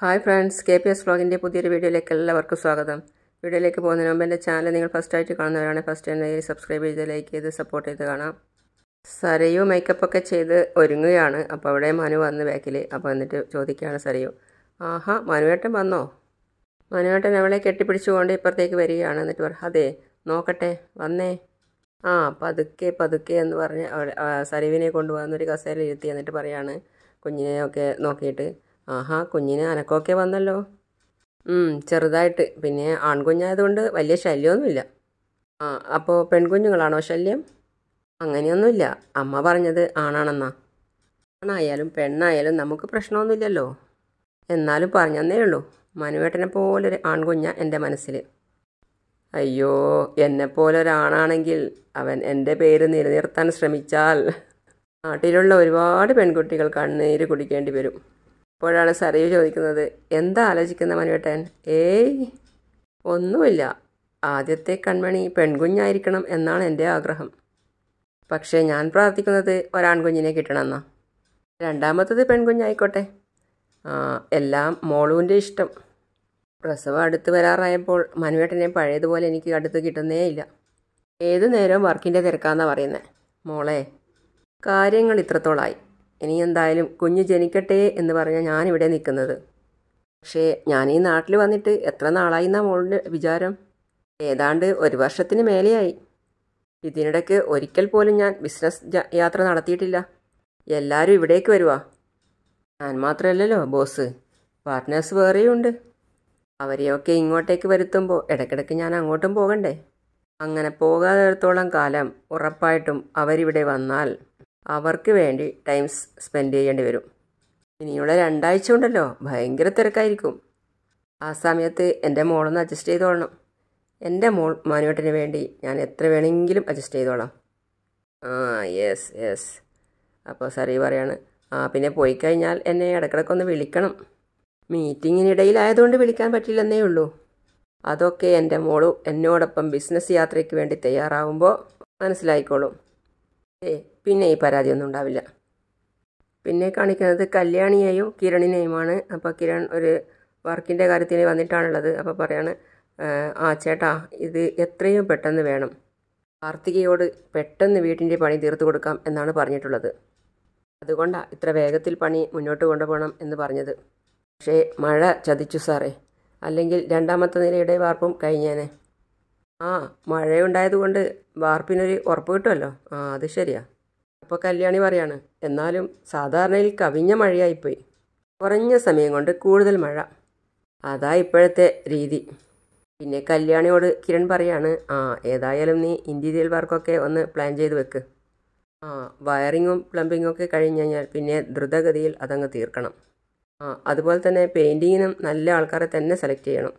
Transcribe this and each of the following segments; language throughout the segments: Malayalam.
hi friends K P S വ്ളോഗിൻ്റെ പുതിയൊരു വീഡിയോയിലേക്ക് എല്ലാവർക്കും സ്വാഗതം വീഡിയോയിലേക്ക് പോകുന്നതിന് മുമ്പ് എൻ്റെ ചാനൽ നിങ്ങൾ ഫസ്റ്റ് ആയിട്ട് കാണുന്നവരാണെങ്കിൽ ഫസ്റ്റ് ടൈം സബ്സ്ക്രൈബ് ചെയ്ത് ലൈക്ക് ചെയ്ത് സപ്പോർട്ട് ചെയ്ത് കാണാം സരയു മേക്കപ്പൊക്കെ ചെയ്ത് ഒരുങ്ങുകയാണ് അപ്പോൾ അവിടെ മനു വന്ന് ബാക്കിൽ അപ്പോൾ എന്നിട്ട് ചോദിക്കുകയാണ് സരയു ആഹാ മനുവേട്ടൻ വന്നോ മനുവേട്ടൻ അവളെ കെട്ടിപ്പിടിച്ചുകൊണ്ട് ഇപ്പുറത്തേക്ക് വരികയാണ് എന്നിട്ട് പറ അതെ നോക്കട്ടെ വന്നേ ആ പതുക്കെ പതുക്കെ എന്ന് പറഞ്ഞ് സരയുവിനെ ഒരു കസേരയിൽ ഇരുത്തി എന്നിട്ട് പറയാണ് കുഞ്ഞിനെയൊക്കെ നോക്കിയിട്ട് ആഹാ കുഞ്ഞിന് അനക്കമൊക്കെ വന്നല്ലോ ചെറുതായിട്ട് പിന്നെ ആൺകുഞ്ഞായതുകൊണ്ട് വലിയ ശല്യമൊന്നുമില്ല ആ അപ്പോൾ പെൺകുഞ്ഞുങ്ങളാണോ ശല്യം അങ്ങനെയൊന്നുമില്ല അമ്മ പറഞ്ഞത് ആണാണെന്നാ ആണായാലും പെണ്ണായാലും നമുക്ക് പ്രശ്നമൊന്നുമില്ലല്ലോ എന്നാലും പറഞ്ഞെന്നേ ഉള്ളൂ മനുവേട്ടനെ പോലൊരു ആൺകുഞ്ഞ എൻ്റെ മനസ്സിൽ അയ്യോ എന്നെപ്പോലൊരാണാണെങ്കിൽ അവൻ എൻ്റെ പേര് നിലനിർത്താൻ ശ്രമിച്ചാൽ നാട്ടിലുള്ള ഒരുപാട് പെൺകുട്ടികൾ കണ്ണീര് കുടിക്കേണ്ടി വരും അപ്പോഴാണ് സരയു ചോദിക്കുന്നത് എന്താ ആലോചിക്കുന്ന മനുവേട്ടൻ ഏയ് ഒന്നുമില്ല ആദ്യത്തെ കൺമണി പെൺകുഞ്ഞായിരിക്കണം എന്നാണ് എൻ്റെ ആഗ്രഹം പക്ഷേ ഞാൻ പ്രാർത്ഥിക്കുന്നത് ഒരാൺകുഞ്ഞിനെ കിട്ടണമെന്നാ രണ്ടാമത്തത് പെൺകുഞ്ഞായിക്കോട്ടെ എല്ലാം മോളുവിൻ്റെ ഇഷ്ടം പ്രസവം അടുത്ത് വരാറായപ്പോൾ മനുവേട്ടനെ പഴയതുപോലെ എനിക്ക് അടുത്ത് കിട്ടുന്നേ ഇല്ല ഏത് നേരവും വർക്കിൻ്റെ തിരക്കാന്നാണ് പറയുന്നത് മോളെ കാര്യങ്ങൾ ഇത്രത്തോളായി ഇനി എന്തായാലും കുഞ്ഞ് ജനിക്കട്ടെ എന്ന് പറഞ്ഞാൽ ഞാനിവിടെ നിൽക്കുന്നത് പക്ഷേ ഞാൻ ഈ നാട്ടിൽ വന്നിട്ട് എത്ര നാളായി എന്നാ മോളുടെ വിചാരം ഏതാണ്ട് ഒരു വർഷത്തിന് മേലെയായി ഇതിനിടയ്ക്ക് ഒരിക്കൽ പോലും ഞാൻ ബിസിനസ് യാത്ര നടത്തിയിട്ടില്ല എല്ലാവരും ഇവിടേക്ക് വരുവാ ഞാൻ മാത്രമല്ലല്ലോ ബോസ് പാർട്ട്നേഴ്സ് വേറെയുണ്ട് അവരെയൊക്കെ ഇങ്ങോട്ടേക്ക് വരുത്തുമ്പോൾ ഇടയ്ക്കിടയ്ക്ക് ഞാൻ അങ്ങോട്ടും പോകണ്ടേ അങ്ങനെ പോകാതെടുത്തോളം കാലം ഉറപ്പായിട്ടും അവരിവിടെ വന്നാൽ അവർക്ക് വേണ്ടി ടൈം സ്പെൻഡ് ചെയ്യേണ്ടി വരും ഇനിയുള്ള രണ്ടാഴ്ച ഉണ്ടല്ലോ ഭയങ്കര തിരക്കായിരിക്കും ആ സമയത്ത് എൻ്റെ മോളൊന്ന് അഡ്ജസ്റ്റ് ചെയ്തോളണം എൻ്റെ മോൾ മാനുവേട്ടന് വേണ്ടി ഞാൻ എത്ര വേണമെങ്കിലും അഡ്ജസ്റ്റ് ചെയ്തോളാം ആ യെസ് യെസ് അപ്പോൾ സറി പറയാണ് ആ പിന്നെ പോയി കഴിഞ്ഞാൽ എന്നെ ഒന്ന് വിളിക്കണം മീറ്റിങ്ങിനിടയിലായതുകൊണ്ട് വിളിക്കാൻ പറ്റില്ലെന്നേ ഉള്ളൂ അതൊക്കെ എൻ്റെ മോള് എന്നോടൊപ്പം ബിസിനസ് യാത്രയ്ക്ക് വേണ്ടി തയ്യാറാവുമ്പോൾ മനസ്സിലായിക്കോളും ഏ പിന്നെ ഈ പരാതിയൊന്നും ഉണ്ടാവില്ല പിന്നെ കാണിക്കുന്നത് കല്യാണിയെയും കിരണിനെയുമാണ് അപ്പോൾ കിരൺ ഒരു വർക്കിൻ്റെ കാര്യത്തിന് വന്നിട്ടാണുള്ളത് അപ്പോൾ പറയാണ് ആ ചേട്ടാ ഇത് എത്രയും പെട്ടെന്ന് വേണം കാർത്തികയോട് പെട്ടെന്ന് വീട്ടിൻ്റെ പണി തീർത്തു കൊടുക്കാം എന്നാണ് പറഞ്ഞിട്ടുള്ളത് അതുകൊണ്ടാണ് ഇത്ര വേഗത്തിൽ പണി മുന്നോട്ട് കൊണ്ടുപോകണം എന്ന് പറഞ്ഞത് പക്ഷേ മഴ ചതിച്ചു സാറേ അല്ലെങ്കിൽ രണ്ടാമത്തെ നിലയുടെ വാർപ്പും കഴിഞ്ഞേനെ ആ മഴയുണ്ടായതുകൊണ്ട് വാർപ്പിനൊരു ഉറപ്പ് കിട്ടുമല്ലോ ആ അത് ശരിയാ അപ്പോൾ കല്യാണി പറയാണ് എന്നാലും സാധാരണയിൽ കവിഞ്ഞ മഴയായിപ്പോയി കുറഞ്ഞ സമയം കൊണ്ട് കൂടുതൽ മഴ അതാ ഇപ്പോഴത്തെ രീതി പിന്നെ കല്യാണിയോട് കിരൺ പറയാണ് ആ ഏതായാലും നീ ഇൻറ്റീരിയൽ വർക്കൊക്കെ ഒന്ന് പ്ലാൻ ചെയ്ത് വെക്ക് ആ വയറിങ്ങും പ്ലംബിങ്ങും ഒക്കെ കഴിഞ്ഞ് കഴിഞ്ഞാൽ പിന്നെ ദ്രുതഗതിയിൽ അതങ്ങ് തീർക്കണം ആ അതുപോലെ തന്നെ പെയിൻറ്റിങ്ങിനും നല്ല ആൾക്കാരെ തന്നെ സെലക്ട് ചെയ്യണം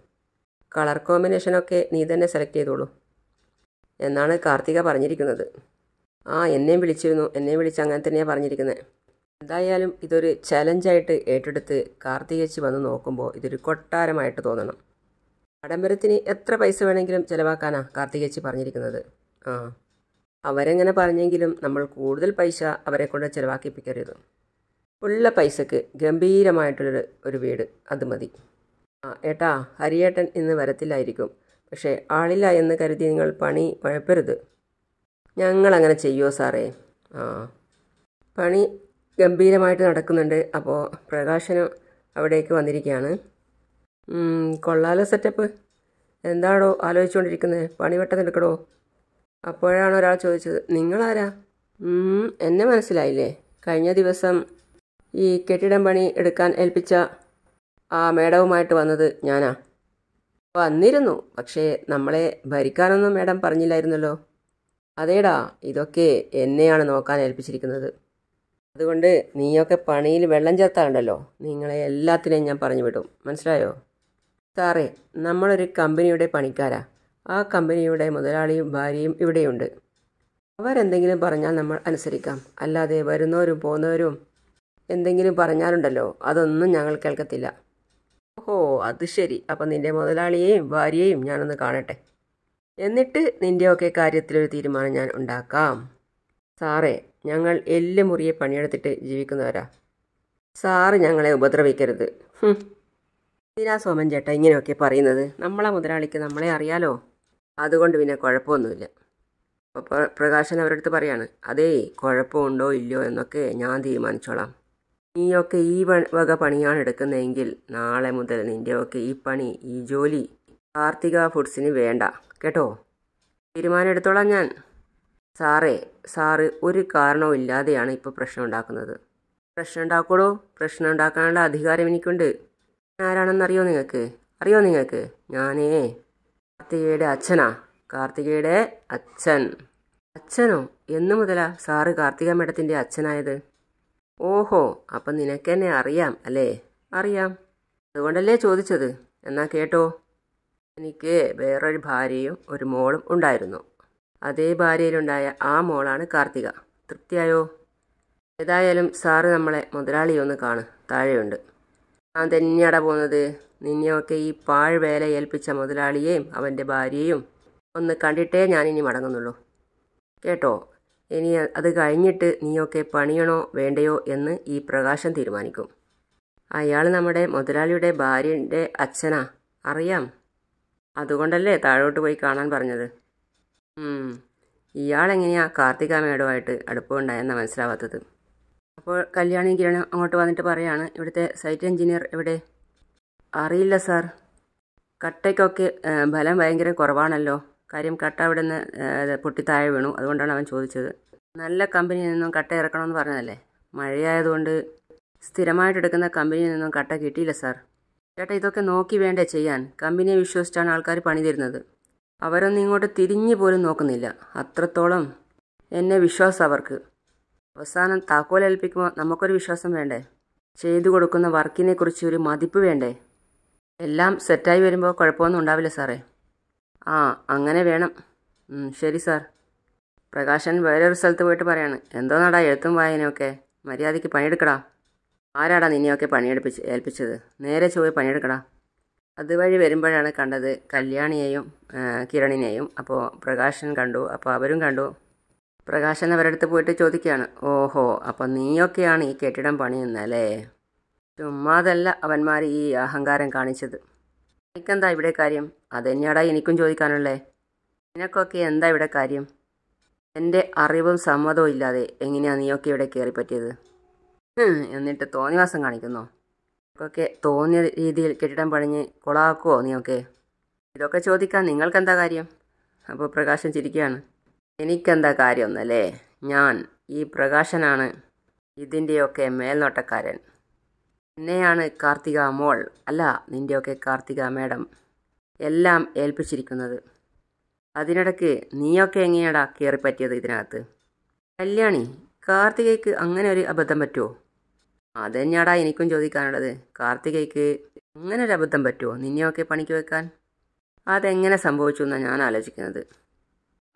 കളർ കോമ്പിനേഷനൊക്കെ നീ തന്നെ സെലക്ട് ചെയ്തോളൂ എന്നാണ് കാർത്തിക പറഞ്ഞിരിക്കുന്നത് ആ എന്നെയും വിളിച്ചിരുന്നു എന്നെയും വിളിച്ച് അങ്ങനെ തന്നെയാണ് പറഞ്ഞിരിക്കുന്നത് എന്തായാലും ഇതൊരു ചലഞ്ചായിട്ട് ഏറ്റെടുത്ത് കാർത്തികച്ച് വന്ന് നോക്കുമ്പോൾ ഇതൊരു കൊട്ടാരമായിട്ട് തോന്നണം ആഡംബരത്തിന് എത്ര പൈസ വേണമെങ്കിലും ചിലവാക്കാനാ കാർത്തികച്ചി പറഞ്ഞിരിക്കുന്നത് ആ അവരെങ്ങനെ പറഞ്ഞെങ്കിലും നമ്മൾ കൂടുതൽ പൈസ അവരെ കൊണ്ട് ചിലവാക്കിപ്പിക്കരുത് ഉള്ള പൈസക്ക് ഗംഭീരമായിട്ടുള്ളൊരു ഒരു വീട് അത് മതി ഏട്ടാ ഹരിയേട്ടൻ ഇന്ന് വരത്തില്ലായിരിക്കും പക്ഷേ ആളില്ല എന്ന് കരുതി നിങ്ങൾ പണി വഴപ്പരുത് ഞങ്ങളങ്ങനെ ചെയ്യുമോ സാറേ ആ പണി ഗംഭീരമായിട്ട് നടക്കുന്നുണ്ട് അപ്പോൾ പ്രകാശനം അവിടേക്ക് വന്നിരിക്കുകയാണ് കൊള്ളാലോ സെറ്റപ്പ് എന്താണോ ആലോചിച്ചുകൊണ്ടിരിക്കുന്നത് പണി വെട്ടെന്നെടുക്കടോ അപ്പോഴാണ് ഒരാൾ ചോദിച്ചത് നിങ്ങളാരാ എന്നെ മനസ്സിലായില്ലേ കഴിഞ്ഞ ദിവസം ഈ കെട്ടിടം പണി എടുക്കാൻ ഏൽപ്പിച്ച ആ മേഡവുമായിട്ട് വന്നത് ഞാനാ വന്നിരുന്നു പക്ഷേ നമ്മളെ ഭരിക്കാനൊന്നും മേഡം പറഞ്ഞില്ലായിരുന്നല്ലോ അതേടാ ഇതൊക്കെ എന്നെയാണ് നോക്കാൻ ഏൽപ്പിച്ചിരിക്കുന്നത് അതുകൊണ്ട് നീയൊക്കെ പണിയിൽ വെള്ളം ചേർത്താറുണ്ടല്ലോ നിങ്ങളെ എല്ലാത്തിനെയും ഞാൻ പറഞ്ഞു വിടും മനസ്സിലായോ സാറേ നമ്മളൊരു കമ്പനിയുടെ പണിക്കാരാ ആ കമ്പനിയുടെ മുതലാളിയും ഭാര്യയും ഇവിടെയുണ്ട് അവരെന്തെങ്കിലും പറഞ്ഞാൽ നമ്മൾ അനുസരിക്കാം അല്ലാതെ വരുന്നവരും പോകുന്നവരും എന്തെങ്കിലും പറഞ്ഞാലുണ്ടല്ലോ അതൊന്നും ഞങ്ങൾ കേൾക്കത്തില്ല ഓ അത് ശരി അപ്പം നിൻ്റെ മുതലാളിയെയും ഭാര്യയെയും ഞാനൊന്ന് കാണട്ടെ എന്നിട്ട് നിൻ്റെയൊക്കെ കാര്യത്തിലൊരു തീരുമാനം ഞാൻ ഉണ്ടാക്കാം സാറേ ഞങ്ങൾ എല്ല് മുറിയെ പണിയെടുത്തിട്ട് ജീവിക്കുന്നവരാ സാറ് ഞങ്ങളെ ഉപദ്രവിക്കരുത് എന്തിനാ സോമൻ ചേട്ടാ ഇങ്ങനെയൊക്കെ പറയുന്നത് നമ്മളെ മുതലാളിക്ക് നമ്മളെ അറിയാലോ അതുകൊണ്ട് പിന്നെ കുഴപ്പമൊന്നുമില്ല അപ്പോൾ പ്രകാശൻ അവരടുത്ത് പറയാണ് അതേ കുഴപ്പമുണ്ടോ ഇല്ലയോ എന്നൊക്കെ ഞാൻ തീരുമാനിച്ചോളാം നീയൊക്കെ ഈ വക പണിയാണ് എടുക്കുന്നതെങ്കിൽ നാളെ മുതൽ നിൻ്റെയൊക്കെ ഈ പണി ഈ ജോലി കാർത്തിക ഫുഡ്സിന് വേണ്ട കേട്ടോ തീരുമാനം എടുത്തോളാം ഞാൻ സാറേ സാറ് ഒരു കാരണവും ഇല്ലാതെയാണ് ഇപ്പോൾ പ്രശ്നം ഉണ്ടാക്കുന്നത് പ്രശ്നം ഉണ്ടാക്കോളൂ പ്രശ്നം ഉണ്ടാക്കാനുള്ള അധികാരം എനിക്കുണ്ട് ആരാണെന്ന് അറിയോ നിങ്ങൾക്ക് അറിയോ നിങ്ങൾക്ക് ഞാനേ കാർത്തികയുടെ അച്ഛനാ കാർത്തികയുടെ അച്ഛൻ അച്ഛനോ എന്നു മുതലാ സാറ് കാർത്തിക മേഡത്തിൻ്റെ അച്ഛനായത് ഓഹോ അപ്പം നിനക്കെന്നെ അറിയാം അല്ലേ അറിയാം അതുകൊണ്ടല്ലേ ചോദിച്ചത് എന്നാ കേട്ടോ എനിക്ക് വേറൊരു ഭാര്യയും ഒരു മോളും ഉണ്ടായിരുന്നു അതേ ഭാര്യയിലുണ്ടായ ആ മോളാണ് കാർത്തിക തൃപ്തിയായോ ഏതായാലും സാറ് നമ്മളെ മുതലാളിയൊന്ന് കാണ് താഴെയുണ്ട് ഞാൻ തന്നെയാടാ പോകുന്നത് നിന്നെയൊക്കെ ഈ വേല ഏൽപ്പിച്ച മുതലാളിയെയും അവൻ്റെ ഭാര്യയും ഒന്ന് കണ്ടിട്ടേ ഞാനിനി മടങ്ങുന്നുള്ളൂ കേട്ടോ ഇനി അത് കഴിഞ്ഞിട്ട് നീയൊക്കെ പണിയണോ വേണ്ടയോ എന്ന് ഈ പ്രകാശം തീരുമാനിക്കും അയാൾ നമ്മുടെ മുതലാളിയുടെ ഭാര്യൻ്റെ അച്ഛനാ അറിയാം അതുകൊണ്ടല്ലേ താഴോട്ട് പോയി കാണാൻ പറഞ്ഞത് ഇയാളെങ്ങനെയാ കാർത്തിക മേഡുമായിട്ട് അടുപ്പമുണ്ടായെന്നാണ് മനസ്സിലാവാത്തത് അപ്പോൾ കല്യാണി കിരണം അങ്ങോട്ട് വന്നിട്ട് പറയാണ് ഇവിടുത്തെ സൈറ്റ് എഞ്ചിനീയർ എവിടെ അറിയില്ല സാർ കട്ടയ്ക്കൊക്കെ ഫലം ഭയങ്കര കുറവാണല്ലോ കാര്യം കട്ട അവിടെ നിന്ന് പൊട്ടി താഴെ വീണു അതുകൊണ്ടാണ് അവൻ ചോദിച്ചത് നല്ല കമ്പനിയിൽ നിന്നും കട്ട ഇറക്കണമെന്ന് പറഞ്ഞതല്ലേ മഴയായതുകൊണ്ട് സ്ഥിരമായിട്ട് എടുക്കുന്ന കമ്പനിയിൽ നിന്നും കട്ട കിട്ടിയില്ല സാർ ചേട്ടാ ഇതൊക്കെ നോക്കി വേണ്ടേ ചെയ്യാൻ കമ്പനിയെ വിശ്വസിച്ചാണ് ആൾക്കാർ പണി തരുന്നത് അവരൊന്നും ഇങ്ങോട്ട് തിരിഞ്ഞു പോലും നോക്കുന്നില്ല അത്രത്തോളം എന്നെ വിശ്വാസം അവർക്ക് അവസാനം ഏൽപ്പിക്കുമ്പോൾ നമുക്കൊരു വിശ്വാസം വേണ്ടേ ചെയ്തു കൊടുക്കുന്ന വർക്കിനെക്കുറിച്ച് ഒരു മതിപ്പ് വേണ്ടേ എല്ലാം സെറ്റായി വരുമ്പോൾ കുഴപ്പമൊന്നും ഉണ്ടാവില്ല സാറേ ആ അങ്ങനെ വേണം ശരി സാർ പ്രകാശൻ വേറൊരു സ്ഥലത്ത് പോയിട്ട് പറയാണ് നടാ എഴുത്തും വായനയൊക്കെ മര്യാദയ്ക്ക് പണിയെടുക്കടാ ആരാടാ നിന്നെയൊക്കെ പണിയെടുപ്പിച്ച് ഏൽപ്പിച്ചത് നേരെ പോയി പണിയെടുക്കടാ അതുവഴി വരുമ്പോഴാണ് കണ്ടത് കല്യാണിയെയും കിരണിനെയും അപ്പോൾ പ്രകാശൻ കണ്ടു അപ്പോൾ അവരും കണ്ടു പ്രകാശൻ അവരടുത്ത് പോയിട്ട് ചോദിക്കുകയാണ് ഓഹോ അപ്പോൾ നീയൊക്കെയാണ് ഈ കെട്ടിടം അല്ലേ ചുമ്മാതല്ല അവന്മാർ ഈ അഹങ്കാരം കാണിച്ചത് എനിക്കെന്താ ഇവിടെ കാര്യം അതെന്നെയാടാ എനിക്കും ചോദിക്കാനുള്ളേ നിനക്കൊക്കെ എന്താ ഇവിടെ കാര്യം എൻ്റെ അറിവും സമ്മതവും ഇല്ലാതെ എങ്ങനെയാണ് നീയൊക്കെ ഇവിടെ കയറിപ്പറ്റിയത് എന്നിട്ട് തോന്നിവാസം കാണിക്കുന്നു നിനക്കൊക്കെ തോന്നിയ രീതിയിൽ കെട്ടിടം പണിഞ്ഞ് കൊളാക്കുവോ നീയൊക്കെ ഇതൊക്കെ ചോദിക്കാൻ നിങ്ങൾക്കെന്താ കാര്യം അപ്പോൾ പ്രകാശം ചിരിക്കുകയാണ് എനിക്കെന്താ കാര്യമൊന്നല്ലേ ഞാൻ ഈ പ്രകാശനാണ് ഇതിൻ്റെയൊക്കെ മേൽനോട്ടക്കാരൻ എന്നെയാണ് കാർത്തിക മോൾ അല്ല നിൻ്റെയൊക്കെ കാർത്തിക മാഡം എല്ലാം ഏൽപ്പിച്ചിരിക്കുന്നത് അതിനിടയ്ക്ക് നീയൊക്കെ എങ്ങനെയാടാ കയറിപ്പറ്റിയത് ഇതിനകത്ത് കല്യാണി കാർത്തികയ്ക്ക് അങ്ങനെ ഒരു അബദ്ധം പറ്റുമോ അതന്നെയാടാ എനിക്കും ചോദിക്കാനുള്ളത് കാർത്തികയ്ക്ക് അങ്ങനെ ഒരു അബദ്ധം പറ്റുമോ നിന്നെയൊക്കെ പണിക്ക് വെക്കാൻ അതെങ്ങനെ സംഭവിച്ചു എന്നാണ് ഞാൻ ആലോചിക്കുന്നത്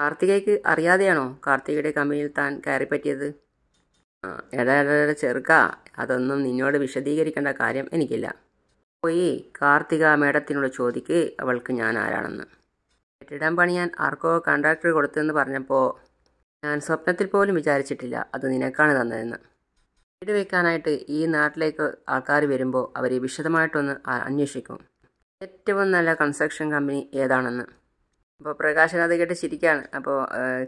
കാർത്തികയ്ക്ക് അറിയാതെയാണോ കാർത്തികയുടെ കമ്പനിയിൽ താൻ കയറിപ്പറ്റിയത് എടാ ചെറുക്ക ചെറുക്കാ അതൊന്നും നിന്നോട് വിശദീകരിക്കേണ്ട കാര്യം എനിക്കില്ല പോയി കാർത്തിക മേഡത്തിനോട് ചോദിക്ക് അവൾക്ക് ഞാൻ ആരാണെന്ന് കെട്ടിടം പണിയാൻ ആർക്കോ കോൺട്രാക്ടർ കൊടുത്തെന്ന് പറഞ്ഞപ്പോൾ ഞാൻ സ്വപ്നത്തിൽ പോലും വിചാരിച്ചിട്ടില്ല അത് നിനക്കാണ് തന്നതെന്ന് വീട് വയ്ക്കാനായിട്ട് ഈ നാട്ടിലേക്ക് ആൾക്കാർ വരുമ്പോൾ അവരെ വിശദമായിട്ടൊന്ന് അന്വേഷിക്കും ഏറ്റവും നല്ല കൺസ്ട്രക്ഷൻ കമ്പനി ഏതാണെന്ന് അപ്പോൾ പ്രകാശൻ കേട്ട് ശരിക്കാണ് അപ്പോൾ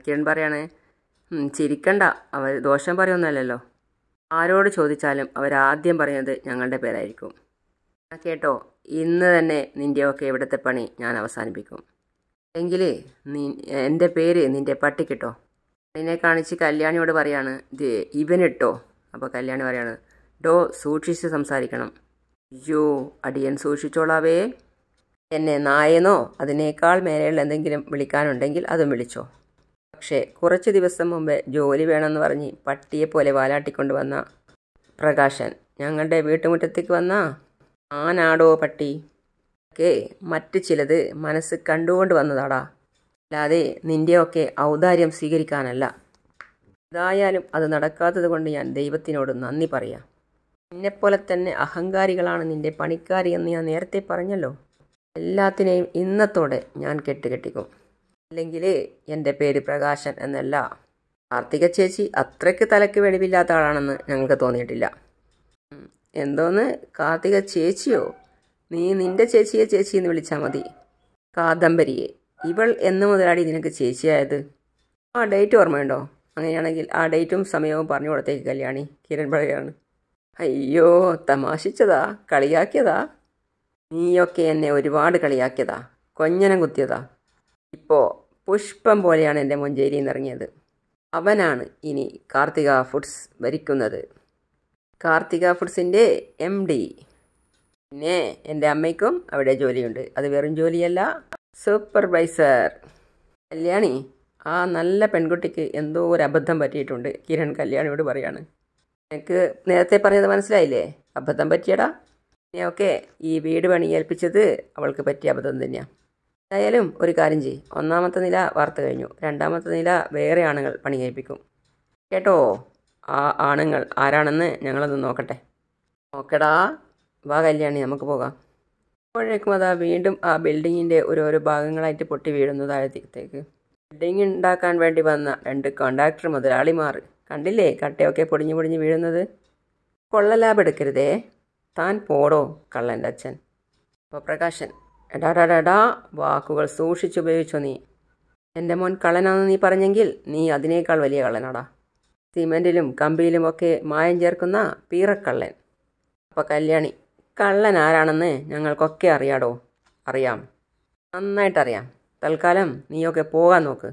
കിരൺ പറയാണ് ചിരിക്കണ്ട അവർ ദോഷം പറയൊന്നുമല്ലല്ലോ ആരോട് ചോദിച്ചാലും അവരാദ്യം പറയുന്നത് ഞങ്ങളുടെ പേരായിരിക്കും കേട്ടോ ഇന്ന് തന്നെ നിൻ്റെയൊക്കെ ഇവിടുത്തെ പണി ഞാൻ അവസാനിപ്പിക്കും എങ്കിൽ നീ എൻ്റെ പേര് നിൻ്റെ പട്ടിക്കിട്ടോ നിന്നെ കാണിച്ച് കല്യാണിയോട് പറയാണ് ഇത് ഇവനിട്ടോ അപ്പോൾ കല്യാണി പറയാണ് ഡോ സൂക്ഷിച്ച് സംസാരിക്കണം അയ്യോ അടിയൻ സൂക്ഷിച്ചോളാവേ എന്നെ നായനോ അതിനേക്കാൾ മേലെയുള്ള എന്തെങ്കിലും വിളിക്കാനുണ്ടെങ്കിൽ അതും വിളിച്ചോ പക്ഷേ കുറച്ച് ദിവസം മുമ്പേ ജോലി വേണമെന്ന് പറഞ്ഞ് പട്ടിയെപ്പോലെ വാലാട്ടിക്കൊണ്ട് വന്ന പ്രകാശൻ ഞങ്ങളുടെ വീട്ടുമുറ്റത്തേക്ക് വന്ന ആനാടോ പട്ടി ഒക്കെ മറ്റ് ചിലത് മനസ്സ് കണ്ടുകൊണ്ട് വന്നതാടാ അല്ലാതെ നിൻ്റെയൊക്കെ ഔദാര്യം സ്വീകരിക്കാനല്ല എന്തായാലും അത് നടക്കാത്തത് കൊണ്ട് ഞാൻ ദൈവത്തിനോട് നന്ദി പറയാം നിന്നെപ്പോലെ തന്നെ അഹങ്കാരികളാണ് നിൻ്റെ പണിക്കാരി എന്ന് ഞാൻ നേരത്തെ പറഞ്ഞല്ലോ എല്ലാത്തിനെയും ഇന്നത്തോടെ ഞാൻ കെട്ടുകെട്ടിക്കും അല്ലെങ്കിൽ എൻ്റെ പേര് പ്രകാശൻ എന്നല്ല കാർത്തിക ചേച്ചി അത്രയ്ക്ക് തലയ്ക്ക് വെടിവില്ലാത്ത ആളാണെന്ന് ഞങ്ങൾക്ക് തോന്നിയിട്ടില്ല എന്തോന്ന് കാർത്തിക ചേച്ചിയോ നീ നിന്റെ ചേച്ചിയെ ചേച്ചി എന്ന് വിളിച്ചാൽ മതി കാദംബരിയെ ഇവൾ എന്ന് മുതലാടി നിനക്ക് ചേച്ചിയായത് ആ ഡേറ്റ് ഓർമ്മയുണ്ടോ അങ്ങനെയാണെങ്കിൽ ആ ഡേറ്റും സമയവും പറഞ്ഞു കൊടുത്തേക്ക് കല്യാണി കിരൺ പഴയാണ് അയ്യോ തമാശിച്ചതാ കളിയാക്കിയതാ നീയൊക്കെ എന്നെ ഒരുപാട് കളിയാക്കിയതാ കൊഞ്ഞനം കുത്തിയതാ ഇപ്പോൾ പുഷ്പം പോലെയാണ് എൻ്റെ മുഞ്ചേരി എന്നിറങ്ങിയത് അവനാണ് ഇനി കാർത്തിക ഫുഡ്സ് ഭരിക്കുന്നത് കാർത്തിക ഫുഡ്സിൻ്റെ എം ഡി പിന്നെ എൻ്റെ അമ്മയ്ക്കും അവിടെ ജോലിയുണ്ട് അത് വെറും ജോലിയല്ല സൂപ്പർവൈസർ കല്യാണി ആ നല്ല പെൺകുട്ടിക്ക് എന്തോ ഒരു അബദ്ധം പറ്റിയിട്ടുണ്ട് കിരൺ കല്യാണിയോട് പറയാണ് എനിക്ക് നേരത്തെ പറഞ്ഞത് മനസ്സിലായില്ലേ അബദ്ധം പറ്റിയടാ ഓക്കെ ഈ വീട് പണി ഏൽപ്പിച്ചത് അവൾക്ക് പറ്റിയ അബദ്ധം തന്നെയാണ് എന്തായാലും ഒരു കാര്യം ചെയ്യും ഒന്നാമത്തെ നില വാർത്ത കഴിഞ്ഞു രണ്ടാമത്തെ നില വേറെ ആണുങ്ങൾ പണി കഴിപ്പിക്കും കേട്ടോ ആ ആണുങ്ങൾ ആരാണെന്ന് ഞങ്ങളത് നോക്കട്ടെ നോക്കടാ വാ കല്യാണി നമുക്ക് പോകാം ഇപ്പോഴേക്കും അതാ വീണ്ടും ആ ബിൽഡിങ്ങിൻ്റെ ഓരോരോ ഭാഗങ്ങളായിട്ട് പൊട്ടി വീഴുന്നു താഴത്തേക്ക് ബിൽഡിംഗ് ഉണ്ടാക്കാൻ വേണ്ടി വന്ന രണ്ട് കോണ്ടാക്ടർ മുതലാളിമാർ കണ്ടില്ലേ കട്ടയൊക്കെ പൊടിഞ്ഞു പൊടിഞ്ഞു വീഴുന്നത് കൊള്ള ലാബ് എടുക്കരുതേ താൻ പോടോ കള്ളൻ്റെ അച്ഛൻ അപ്പോൾ പ്രകാശൻ എടാടാടാ വാക്കുകൾ സൂക്ഷിച്ചുപയോഗിച്ചോ നീ എൻ്റെ മോൻ കള്ളനാണെന്ന് നീ പറഞ്ഞെങ്കിൽ നീ അതിനേക്കാൾ വലിയ കള്ളനാടാ സിമെൻറ്റിലും കമ്പിയിലും ഒക്കെ മായം ചേർക്കുന്ന പീറക്കള്ളൻ അപ്പം കല്യാണി കള്ളൻ ആരാണെന്ന് ഞങ്ങൾക്കൊക്കെ അറിയാടോ അറിയാം നന്നായിട്ടറിയാം തൽക്കാലം നീയൊക്കെ പോകാൻ നോക്ക്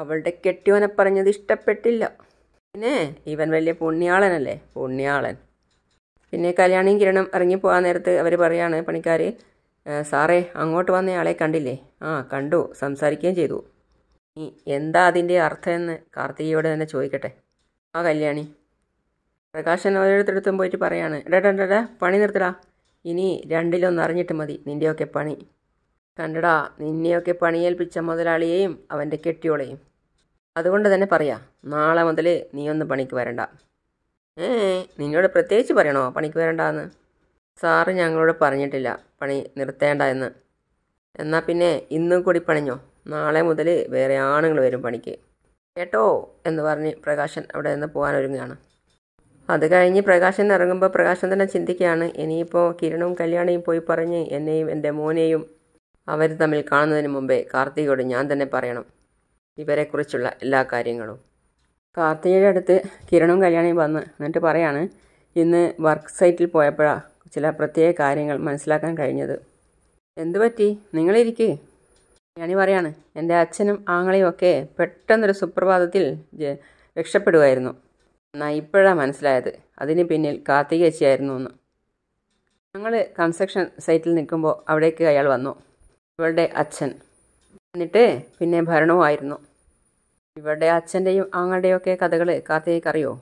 അവളുടെ കെട്ടിയോനെ പറഞ്ഞത് ഇഷ്ടപ്പെട്ടില്ല പിന്നെ ഇവൻ വലിയ പുണ്യാളനല്ലേ പുണ്യാളൻ പിന്നെ കല്യാണിയും കിരണം ഇറങ്ങി പോകാൻ നേരത്ത് അവർ പറയാണ് പണിക്കാർ സാറേ അങ്ങോട്ട് വന്ന ആളെ കണ്ടില്ലേ ആ കണ്ടു സംസാരിക്കുകയും ചെയ്തു നീ എന്താ അതിൻ്റെ അർത്ഥമെന്ന് കാർത്തികയോട് തന്നെ ചോദിക്കട്ടെ ആ കല്യാണി പ്രകാശൻ ഓരോരുത്തരടുത്തും പോയിട്ട് പറയാണ് എടാ പണി നിർത്തടാ ഇനി രണ്ടിലൊന്ന് അറിഞ്ഞിട്ട് മതി നിൻ്റെയൊക്കെ പണി കണ്ടടാ നിന്നെയൊക്കെ പണിയേൽപ്പിച്ച മുതലാളിയെയും അവൻ്റെ കെട്ടിയോളെയും അതുകൊണ്ട് തന്നെ പറയാ നാളെ മുതൽ നീയൊന്ന് പണിക്ക് വരണ്ട ഏ നിന്നോട് പ്രത്യേകിച്ച് പറയണോ പണിക്ക് വരണ്ടാന്ന് സാറ് ഞങ്ങളോട് പറഞ്ഞിട്ടില്ല പണി നിർത്തേണ്ട എന്ന് എന്നാൽ പിന്നെ ഇന്നും കൂടി പണിഞ്ഞോ നാളെ മുതൽ വേറെ ആണുങ്ങൾ വരും പണിക്ക് കേട്ടോ എന്ന് പറഞ്ഞ് പ്രകാശൻ അവിടെ നിന്ന് പോകാൻ ഒരുങ്ങുകയാണ് അത് കഴിഞ്ഞ് പ്രകാശൻ ഇറങ്ങുമ്പോൾ പ്രകാശൻ തന്നെ ചിന്തിക്കുകയാണ് ഇനിയിപ്പോൾ കിരണവും കല്യാണിയും പോയി പറഞ്ഞ് എന്നെയും എൻ്റെ മോനെയും അവർ തമ്മിൽ കാണുന്നതിന് മുമ്പേ കാർത്തികയോട് ഞാൻ തന്നെ പറയണം ഇവരെക്കുറിച്ചുള്ള എല്ലാ കാര്യങ്ങളും കാർത്തികയുടെ അടുത്ത് കിരണും കല്യാണിയും വന്ന് എന്നിട്ട് പറയാണ് ഇന്ന് വർക്ക് സൈറ്റിൽ പോയപ്പോഴാണ് ചില പ്രത്യേക കാര്യങ്ങൾ മനസ്സിലാക്കാൻ കഴിഞ്ഞത് എന്തു പറ്റി നിങ്ങളിരിക്കേ ഞാനീ പറയാണ് എൻ്റെ അച്ഛനും ആങ്ങളെയും ഒക്കെ പെട്ടെന്നൊരു സുപ്രഭാതത്തിൽ രക്ഷപ്പെടുമായിരുന്നു എന്നാൽ ഇപ്പോഴാണ് മനസ്സിലായത് അതിന് പിന്നിൽ കാർത്തിക ചേച്ചിയായിരുന്നു എന്ന് ഞങ്ങൾ കൺസ്ട്രക്ഷൻ സൈറ്റിൽ നിൽക്കുമ്പോൾ അവിടേക്ക് അയാൾ വന്നു ഇവളുടെ അച്ഛൻ എന്നിട്ട് പിന്നെ ഭരണവുമായിരുന്നു ഇവളുടെ അച്ഛൻ്റെയും ആങ്ങളുടെയും ഒക്കെ കഥകൾ കാർത്തികയ്ക്ക് അറിയോ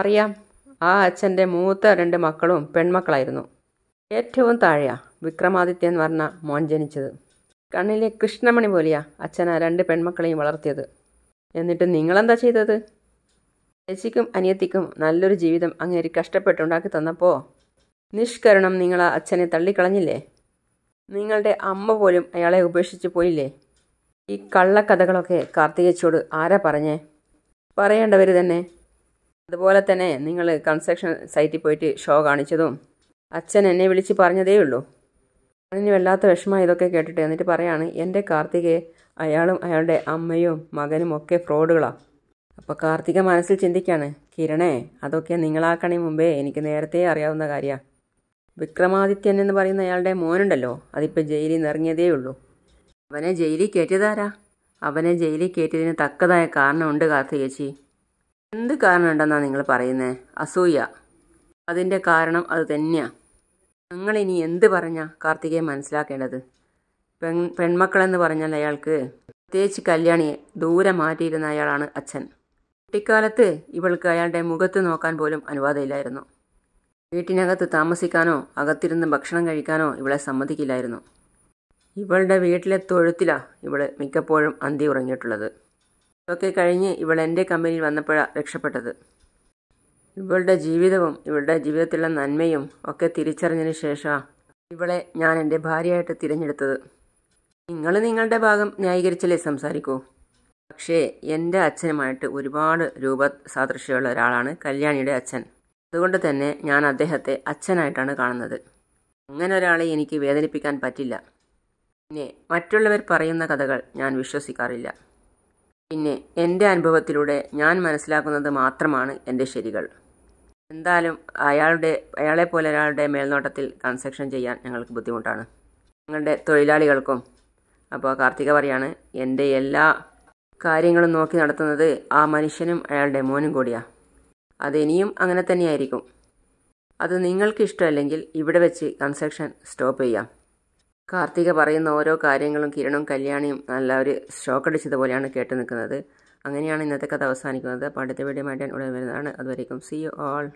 അറിയാം ആ അച്ഛൻ്റെ മൂത്ത രണ്ട് മക്കളും പെൺമക്കളായിരുന്നു ഏറ്റവും താഴെയാ വിക്രമാദിത്യൻ വർണ്ണ മോൻ ജനിച്ചത് കണ്ണിലെ കൃഷ്ണമണി പോലെയാ അച്ഛനാ രണ്ട് പെൺമക്കളെയും വളർത്തിയത് എന്നിട്ട് നിങ്ങളെന്താ ചെയ്തത് ചേച്ചിക്കും അനിയത്തിക്കും നല്ലൊരു ജീവിതം അങ്ങേരി കഷ്ടപ്പെട്ടുണ്ടാക്കി തന്നപ്പോൾ നിഷ്കരണം നിങ്ങൾ അച്ഛനെ തള്ളിക്കളഞ്ഞില്ലേ നിങ്ങളുടെ അമ്മ പോലും അയാളെ ഉപേക്ഷിച്ച് പോയില്ലേ ഈ കള്ളക്കഥകളൊക്കെ കാർത്തികച്ചോട് ആരാ പറഞ്ഞേ പറയേണ്ടവർ തന്നെ അതുപോലെ തന്നെ നിങ്ങൾ കൺസ്ട്രക്ഷൻ സൈറ്റിൽ പോയിട്ട് ഷോ കാണിച്ചതും അച്ഛൻ എന്നെ വിളിച്ച് പറഞ്ഞതേ ഉള്ളൂ അതിന് വല്ലാത്ത വിഷമം ഇതൊക്കെ കേട്ടിട്ട് എന്നിട്ട് പറയാണ് എൻ്റെ കാർത്തികയെ അയാളും അയാളുടെ അമ്മയും മകനും ഒക്കെ ഫ്രോഡുകളാണ് അപ്പോൾ കാർത്തിക മനസ്സിൽ ചിന്തിക്കാണ് കിരണേ അതൊക്കെ നിങ്ങളാക്കണേ മുമ്പേ എനിക്ക് നേരത്തെ അറിയാവുന്ന കാര്യമാണ് വിക്രമാദിത്യൻ എന്ന് പറയുന്ന അയാളുടെ മോനുണ്ടല്ലോ അതിപ്പോൾ ജയിലിൽ നിറങ്ങിയതേ ഉള്ളൂ അവനെ ജയിലിൽ കയറ്റിയതാരാ അവനെ ജയിലിൽ കയറ്റിയതിന് തക്കതായ കാരണമുണ്ട് കാർത്തികേച്ചി എന്ത് കാരണം ഉണ്ടെന്നാണ് നിങ്ങൾ പറയുന്നത് അസൂയ അതിൻ്റെ കാരണം അത് തന്നെയാണ് ഞങ്ങളിനി എന്ത് പറഞ്ഞാൽ കാർത്തികയെ മനസ്സിലാക്കേണ്ടത് പെൺ പെൺമക്കളെന്ന് പറഞ്ഞാൽ അയാൾക്ക് പ്രത്യേകിച്ച് കല്യാണിയെ ദൂരെ മാറ്റിയിരുന്ന അയാളാണ് അച്ഛൻ കുട്ടിക്കാലത്ത് ഇവൾക്ക് അയാളുടെ മുഖത്ത് നോക്കാൻ പോലും അനുവാദമില്ലായിരുന്നു വീട്ടിനകത്ത് താമസിക്കാനോ അകത്തിരുന്ന് ഭക്ഷണം കഴിക്കാനോ ഇവളെ സമ്മതിക്കില്ലായിരുന്നു ഇവളുടെ വീട്ടിലെ തൊഴുത്തിലാണ് ഇവൾ മിക്കപ്പോഴും അന്തി ഉറങ്ങിയിട്ടുള്ളത് ഇതൊക്കെ കഴിഞ്ഞ് ഇവൾ എൻ്റെ കമ്പനിയിൽ വന്നപ്പോഴാണ് രക്ഷപ്പെട്ടത് ഇവളുടെ ജീവിതവും ഇവളുടെ ജീവിതത്തിലുള്ള നന്മയും ഒക്കെ തിരിച്ചറിഞ്ഞതിന് ശേഷമാണ് ഇവളെ ഞാൻ എൻ്റെ ഭാര്യയായിട്ട് തിരഞ്ഞെടുത്തത് നിങ്ങൾ നിങ്ങളുടെ ഭാഗം ന്യായീകരിച്ചല്ലേ സംസാരിക്കൂ പക്ഷേ എൻ്റെ അച്ഛനുമായിട്ട് ഒരുപാട് രൂപ സാദൃശ്യമുള്ള ഒരാളാണ് കല്യാണിയുടെ അച്ഛൻ അതുകൊണ്ട് തന്നെ ഞാൻ അദ്ദേഹത്തെ അച്ഛനായിട്ടാണ് കാണുന്നത് അങ്ങനെ ഒരാളെ എനിക്ക് വേദനിപ്പിക്കാൻ പറ്റില്ല പിന്നെ മറ്റുള്ളവർ പറയുന്ന കഥകൾ ഞാൻ വിശ്വസിക്കാറില്ല പിന്നെ എൻ്റെ അനുഭവത്തിലൂടെ ഞാൻ മനസ്സിലാക്കുന്നത് മാത്രമാണ് എൻ്റെ ശരികൾ എന്തായാലും അയാളുടെ പോലെ ഒരാളുടെ മേൽനോട്ടത്തിൽ കൺസ്ട്രക്ഷൻ ചെയ്യാൻ ഞങ്ങൾക്ക് ബുദ്ധിമുട്ടാണ് ഞങ്ങളുടെ തൊഴിലാളികൾക്കും അപ്പോൾ കാർത്തിക പറയാണ് എൻ്റെ എല്ലാ കാര്യങ്ങളും നോക്കി നടത്തുന്നത് ആ മനുഷ്യനും അയാളുടെ മോനും കൂടിയാണ് അത് ഇനിയും അങ്ങനെ തന്നെയായിരിക്കും അത് നിങ്ങൾക്ക് ഇഷ്ടമല്ലെങ്കിൽ ഇവിടെ വെച്ച് കൺസ്ട്രക്ഷൻ സ്റ്റോപ്പ് ചെയ്യാം കാർത്തിക പറയുന്ന ഓരോ കാര്യങ്ങളും കിരണും കല്യാണിയും നല്ല ഒരു ഷോക്കടിച്ചത് പോലെയാണ് കേട്ട് നിൽക്കുന്നത് അങ്ങനെയാണ് ഇന്നത്തെ കഥ അവസാനിക്കുന്നത് അടുത്ത വീഡിയോ മാറ്റാൻ ഉടനെ വരുന്നതാണ് അതുവരേക്കും സി യു ഓൾ